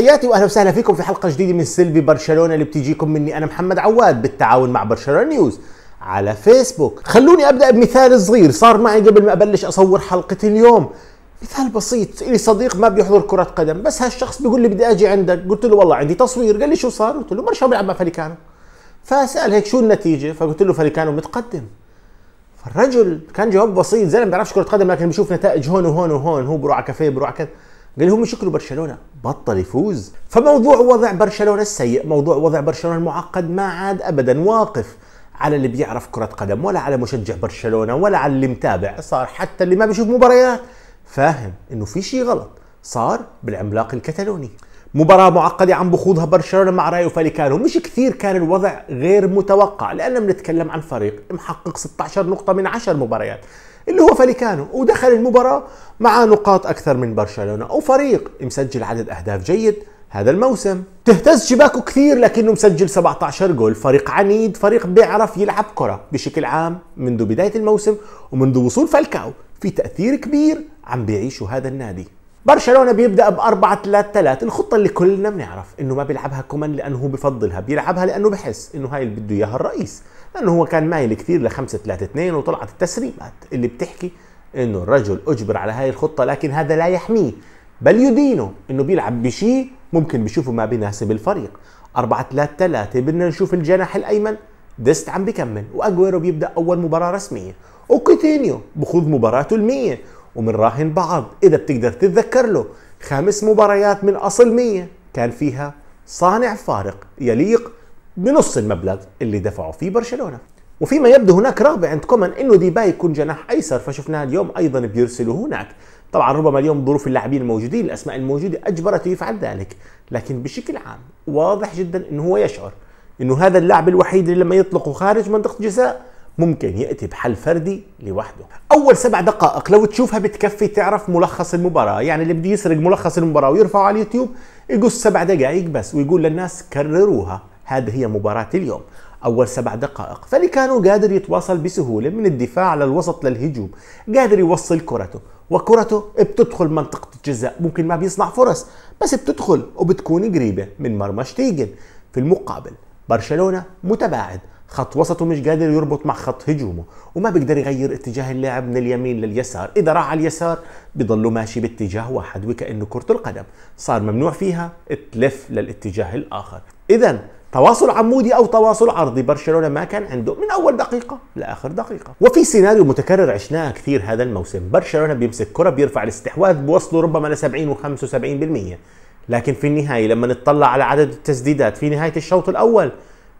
تحياتي واهلا وسهلا فيكم في حلقه جديده من سلبي برشلونه اللي بتجيكم مني انا محمد عواد بالتعاون مع برشلونه نيوز على فيسبوك خلوني ابدا بمثال صغير صار معي قبل ما ابلش اصور حلقه اليوم مثال بسيط لي صديق ما بيحضر كرة قدم بس هالشخص بيقول لي بدي اجي عندك قلت له والله عندي تصوير قال لي شو صار قلت له برشا بيلعب مع فريكانو فسال هيك شو النتيجه فقلت له فريكانو متقدم فالرجل كان جواب بسيط زلمه ما بيعرفش كرة قدم لكن بيشوف نتائج هون وهون وهون هو بروح على كافيه بروح كذا قال لهم شكلوا برشلونه بطل يفوز فموضوع وضع برشلونه السيء موضوع وضع برشلونه المعقد ما عاد ابدا واقف على اللي بيعرف كرة قدم ولا على مشجع برشلونة ولا على اللي متابع صار حتى اللي ما بيشوف مباريات فاهم انه في شيء غلط صار بالعملاق الكتالوني مباراة معقدة عم بخوضها برشلونة مع رايو فاليكانو مش كثير كان الوضع غير متوقع لأننا بنتكلم عن فريق محقق 16 نقطة من 10 مباريات اللي هو فاليكانو ودخل المباراة مع نقاط أكثر من برشلونة أو فريق مسجل عدد أهداف جيد هذا الموسم تهتز شباكه كثير لكنه مسجل 17 جول فريق عنيد فريق بيعرف يلعب كرة بشكل عام منذ بداية الموسم ومنذ وصول فالكاو في تأثير كبير عم بيعيشه هذا النادي برشلونه بيبدا ب 4 3 3 الخطه اللي كلنا بنعرف انه ما بيلعبها كومان لانه هو بفضلها بيلعبها لانه بحس انه هاي اللي بده اياها الرئيس لانه هو كان مايل كثير ل 5 3 2 وطلعت التسريبات اللي بتحكي انه الرجل اجبر على هاي الخطه لكن هذا لا يحميه بل يدينه انه بيلعب بشيء ممكن بيشوفه ما بيناسب الفريق 4 3 3 بدنا نشوف الجناح الايمن ديست عم بكمل واجويرو بيبدا اول مباراه رسميه وكوتينيو بخوض مباراته المية ومنراهن بعض إذا بتقدر تتذكر له خمس مباريات من أصل 100 كان فيها صانع فارق يليق بنص المبلغ اللي دفعه فيه برشلونة وفيما يبدو هناك رغبة عند كومان انه ديباي يكون جناح ايسر فشفناه اليوم ايضا بيرسله هناك طبعا ربما اليوم ظروف اللاعبين الموجودين الاسماء الموجودة اجبرته يفعل ذلك لكن بشكل عام واضح جدا انه هو يشعر انه هذا اللاعب الوحيد اللي لما يطلقه خارج منطقة جزاء ممكن يأتي بحل فردي لوحده أول سبع دقائق لو تشوفها بتكفي تعرف ملخص المباراة يعني اللي بده يسرق ملخص المباراة ويرفعه على اليوتيوب يقص سبع دقائق بس ويقول للناس كرروها هذه هي مباراة اليوم أول سبع دقائق فاللي كانوا قادر يتواصل بسهولة من الدفاع للوسط للهجوم قادر يوصل كرته وكرته بتدخل منطقة الجزاء ممكن ما بيصنع فرص بس بتدخل وبتكون قريبة من مرمى شتيجن في المقابل برشلونة متباعد خط وسطه مش قادر يربط مع خط هجومه وما بيقدر يغير اتجاه اللاعب من اليمين لليسار إذا راح على اليسار بضله ماشي باتجاه واحد وكأنه كرة القدم صار ممنوع فيها تلف للاتجاه الآخر إذا تواصل عمودي او تواصل عرضي برشلونه ما كان عنده من اول دقيقه لاخر دقيقه وفي سيناريو متكرر عشناه كثير هذا الموسم برشلونه بيمسك كره بيرفع الاستحواذ بوصله ربما ل 70 و75% لكن في النهايه لما نتطلع على عدد التسديدات في نهايه الشوط الاول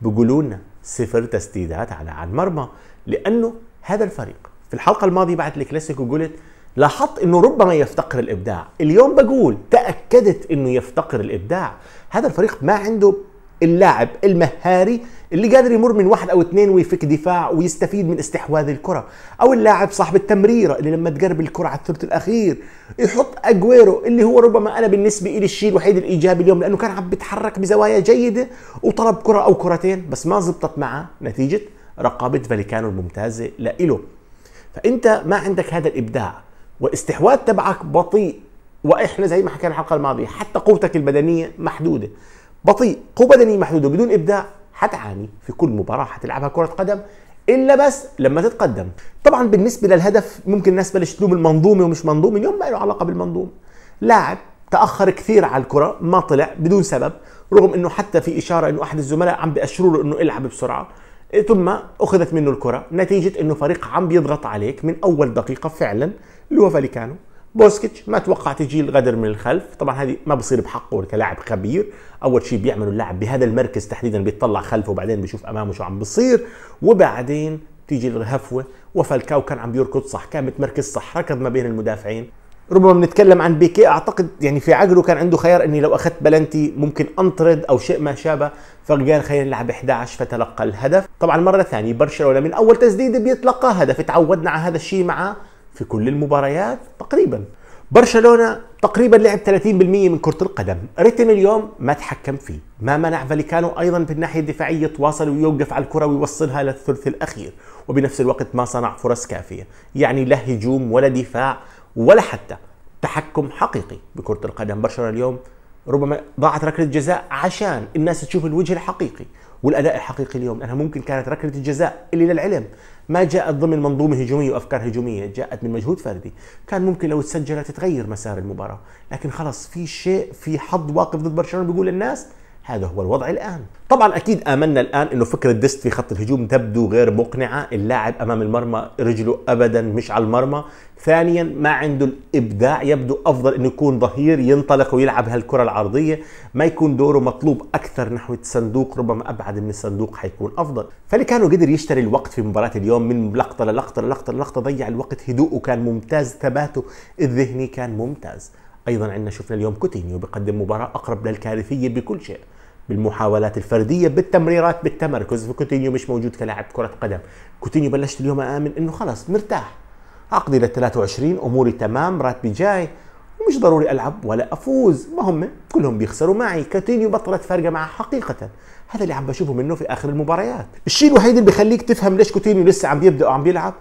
بقولوا لنا صفر تسديدات على المرمى لانه هذا الفريق في الحلقه الماضيه بعد الكلاسيكو قلت لاحظت انه ربما يفتقر الابداع اليوم بقول تاكدت انه يفتقر الابداع هذا الفريق ما عنده اللاعب المهاري اللي قادر يمر من واحد او اثنين ويفك دفاع ويستفيد من استحواذ الكره او اللاعب صاحب التمريره اللي لما تقرب الكره على الثلث الاخير يحط اجويرو اللي هو ربما انا بالنسبه لي الشيء الوحيد الايجابي اليوم لانه كان عم بيتحرك بزوايا جيده وطلب كره او كرتين بس ما زبطت معه نتيجه رقابه فاليكانو الممتازه لإله فانت ما عندك هذا الابداع والاستحواذ تبعك بطيء واحنا زي ما حكينا الحلقه الماضيه حتى قوتك البدنيه محدوده بطيء قوه بدنيه محدوده بدون ابداع حتعاني في كل مباراه حتلعبها كره قدم الا بس لما تتقدم طبعا بالنسبه للهدف ممكن الناس بلش تلوم المنظومه ومش منظومه اليوم ما له علاقه بالمنظومه لاعب تاخر كثير على الكره ما طلع بدون سبب رغم انه حتى في اشاره انه احد الزملاء عم بيأشروا له انه العب بسرعه ثم اخذت منه الكره نتيجه انه فريق عم بيضغط عليك من اول دقيقه فعلا اللي هو فاليكانو بوسكيتش ما توقعت يجي الغدر من الخلف طبعا هذه ما بصير بحقه كلاعب خبير اول شيء بيعمله اللاعب بهذا المركز تحديدا بيطلع خلفه وبعدين بيشوف امامه شو عم بصير وبعدين تيجي الهفوه وفالكاو كان عم بيركض صح كان متمركز صح ركض ما بين المدافعين ربما بنتكلم عن بيكي اعتقد يعني في عقله كان عنده خيار اني لو اخذت بلنتي ممكن انطرد او شيء ما شابه فقال خلينا نلعب 11 فتلقى الهدف طبعا مره ثانيه برشلونه من اول تسديده بيتلقى هدف تعودنا على هذا الشيء مع في كل المباريات تقريبا برشلونة تقريبا لعب 30% من كرة القدم ريتم اليوم ما تحكم فيه ما منع فاليكانو أيضا بالناحية الدفاعية يتواصل ويوقف على الكرة ويوصلها للثلث الأخير وبنفس الوقت ما صنع فرص كافية يعني لا هجوم ولا دفاع ولا حتى تحكم حقيقي بكرة القدم برشلونة اليوم ربما ضاعت ركلة جزاء عشان الناس تشوف الوجه الحقيقي والاداء الحقيقي اليوم لانها ممكن كانت ركله الجزاء اللي للعلم ما جاءت ضمن منظومه هجوميه وافكار هجوميه جاءت من مجهود فردي كان ممكن لو تسجلت تتغير مسار المباراه لكن خلاص في شيء في حظ واقف ضد برشلونه بيقول للناس هذا هو الوضع الان طبعا اكيد امنا الان انه فكره ديست في خط الهجوم تبدو غير مقنعه اللاعب امام المرمى رجله ابدا مش على المرمى ثانيا ما عنده الابداع يبدو افضل انه يكون ظهير ينطلق ويلعب هالكره العرضيه ما يكون دوره مطلوب اكثر نحو الصندوق ربما ابعد من الصندوق حيكون افضل فاللي كانوا قدر يشتري الوقت في مباراه اليوم من لقطه للقطه للقطه للقطه ضيع الوقت هدوءه كان ممتاز ثباته الذهني كان ممتاز ايضا عندنا شفنا اليوم كوتينيو بقدم مباراه اقرب للكارثيه بكل شيء بالمحاولات الفرديه بالتمريرات بالتمركز فكوتينيو مش موجود كلاعب كره قدم كوتينيو بلشت اليوم امن انه خلص مرتاح عقدي لل 23 اموري تمام راتبي جاي ومش ضروري العب ولا افوز ما هم كلهم بيخسروا معي كوتينيو بطلت فارقه معه حقيقه هذا اللي عم بشوفه منه في اخر المباريات الشيء الوحيد اللي بخليك تفهم ليش كوتينيو لسه عم بيبدا وعم بيلعب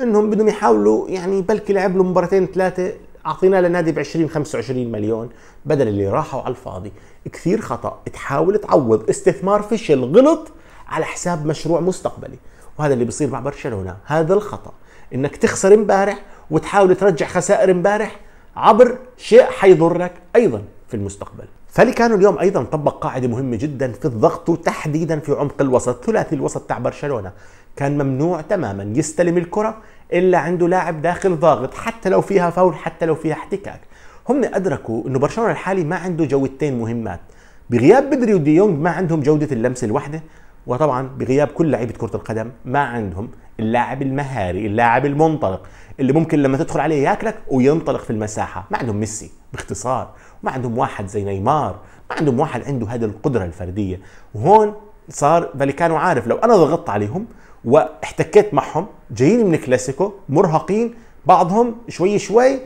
انهم بدهم يحاولوا يعني بلكي لعب له مباراتين ثلاثه اعطيناه للنادي ب 20 25 مليون بدل اللي راحوا على الفاضي كثير خطا تحاول تعوض استثمار فشل غلط على حساب مشروع مستقبلي وهذا اللي بيصير مع برشلونه هذا الخطا انك تخسر امبارح وتحاول ترجع خسائر امبارح عبر شيء حيضرك ايضا في المستقبل فاليكانو اليوم ايضا طبق قاعده مهمه جدا في الضغط وتحديدا في عمق الوسط ثلاثي الوسط تاع برشلونه كان ممنوع تماما يستلم الكره الا عنده لاعب داخل ضاغط حتى لو فيها فاول حتى لو فيها احتكاك هم ادركوا انه برشلونه الحالي ما عنده جودتين مهمات بغياب بدري وديونج ما عندهم جوده اللمسه الواحده وطبعا بغياب كل لعيبه كره القدم ما عندهم اللاعب المهاري اللاعب المنطلق اللي ممكن لما تدخل عليه ياكلك وينطلق في المساحه ما عندهم ميسي باختصار ما عندهم واحد زي نيمار ما عندهم واحد عنده هذه القدره الفرديه وهون صار فاليكانو عارف لو انا ضغطت عليهم واحتكيت معهم جايين من الكلاسيكو مرهقين بعضهم شوي شوي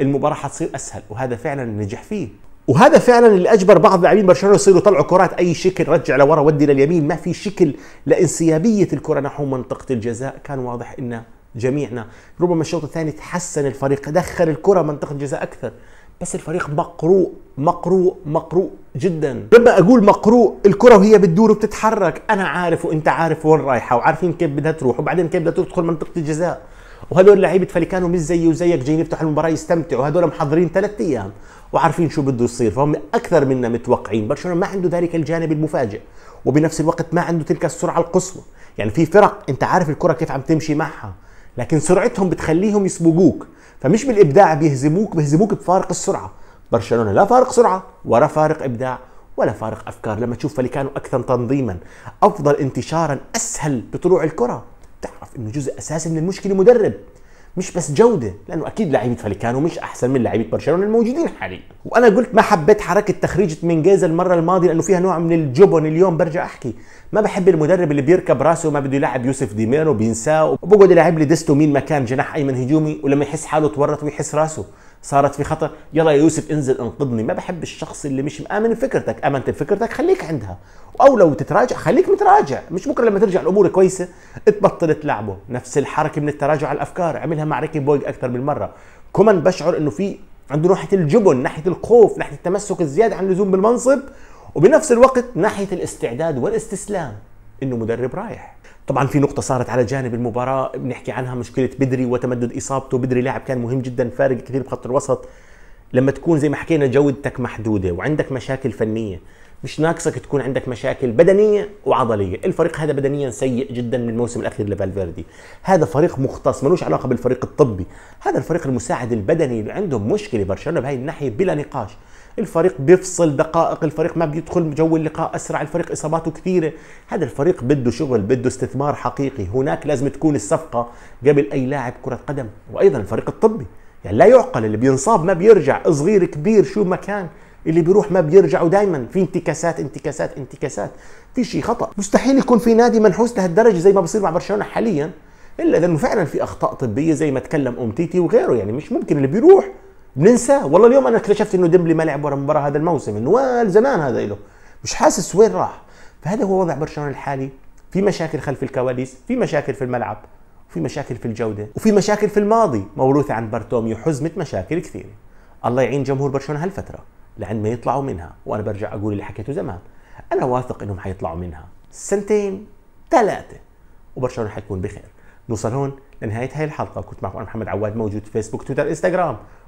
المباراه حتصير اسهل وهذا فعلا نجح فيه وهذا فعلا اللي اجبر بعض لاعبين برشلونه يصيروا يطلعوا كرات اي شكل رجع لورا ودي لليمين ما في شكل لانسيابيه الكره نحو منطقه الجزاء كان واضح ان جميعنا ربما الشوط الثاني تحسن الفريق دخل الكره منطقه الجزاء اكثر بس الفريق مقروء مقروء مقروء جدا لما اقول مقروء الكره وهي بتدور وبتتحرك انا عارف وانت عارف وين رايحه وعارفين كيف بدها تروح وبعدين كيف بدها تدخل منطقه الجزاء وهدول لعيبه فليكانو مش زيي وزيك جايين يفتحوا المباراه يستمتعوا وهدول محضرين ثلاث ايام وعارفين شو بده يصير فهم اكثر منا متوقعين برشلونه ما عنده ذلك الجانب المفاجئ وبنفس الوقت ما عنده تلك السرعه القصوى يعني في فرق انت عارف الكره كيف عم تمشي معها لكن سرعتهم بتخليهم يسبقوك فمش بالابداع بيهزموك بيهزموك بفارق السرعه برشلونه لا فارق سرعه ولا فارق ابداع ولا فارق افكار لما تشوف فاليكانو اكثر تنظيما افضل انتشارا اسهل بطلوع الكره تعرف انه جزء اساسي من المشكله مدرب مش بس جوده لانه اكيد لعيبه فاليكانو مش احسن من لعيبه برشلونه الموجودين حاليا وانا قلت ما حبيت حركه تخريجه من جيزه المره الماضيه لانه فيها نوع من الجبن اليوم برجع احكي ما بحب المدرب اللي بيركب راسه وما بده يلعب يوسف ديميرو بينساه وبقعد يلعب لي ديستو مين مكان جناح ايمن هجومي ولما يحس حاله تورط ويحس راسه صارت في خطر يلا يا يوسف انزل انقذني ما بحب الشخص اللي مش مآمن بفكرتك آمنت بفكرتك خليك عندها او لو تتراجع خليك متراجع مش بكره لما ترجع الامور كويسه تبطل تلعبه نفس الحركه من التراجع على الافكار عملها مع ريكي بويج اكثر من مره كومان بشعر انه في عنده ناحيه الجبن ناحيه الخوف ناحيه التمسك الزياده عن اللزوم بالمنصب وبنفس الوقت ناحيه الاستعداد والاستسلام انه مدرب رايح طبعا في نقطة صارت على جانب المباراة بنحكي عنها مشكلة بدري وتمدد إصابته بدري لاعب كان مهم جدا فارق كثير بخط الوسط لما تكون زي ما حكينا جودتك محدودة وعندك مشاكل فنية مش ناقصك تكون عندك مشاكل بدنية وعضلية الفريق هذا بدنيا سيء جدا من الموسم الأخير لفالفيردي هذا فريق مختص ملوش علاقة بالفريق الطبي هذا الفريق المساعد البدني اللي عندهم مشكلة برشلونة بهاي الناحية بلا نقاش الفريق بيفصل دقائق الفريق ما بيدخل جو اللقاء اسرع الفريق اصاباته كثيره هذا الفريق بده شغل بده استثمار حقيقي هناك لازم تكون الصفقه قبل اي لاعب كره قدم وايضا الفريق الطبي يعني لا يعقل اللي بينصاب ما بيرجع صغير كبير شو ما كان اللي بيروح ما بيرجع ودائما في انتكاسات انتكاسات انتكاسات في شيء خطا مستحيل يكون في نادي منحوس لهالدرجه زي ما بصير مع برشلونه حاليا الا اذا فعلا في اخطاء طبيه زي ما تكلم ام تيتي وغيره يعني مش ممكن اللي بيروح بننساه والله اليوم انا اكتشفت انه ديمبلي ما لعب ولا مباراه هذا الموسم انه وال زمان هذا له مش حاسس وين راح فهذا هو وضع برشلونه الحالي في مشاكل خلف الكواليس في مشاكل في الملعب وفي مشاكل في الجوده وفي مشاكل في الماضي موروثه عن بارتوميو حزمه مشاكل كثيره الله يعين جمهور برشلونه هالفتره لعند ما يطلعوا منها وانا برجع اقول اللي حكيته زمان انا واثق انهم حيطلعوا منها سنتين ثلاثه وبرشلونه حيكون بخير نوصل هون لنهايه هاي الحلقه كنت معكم انا محمد عواد موجود في فيسبوك تويتر انستغرام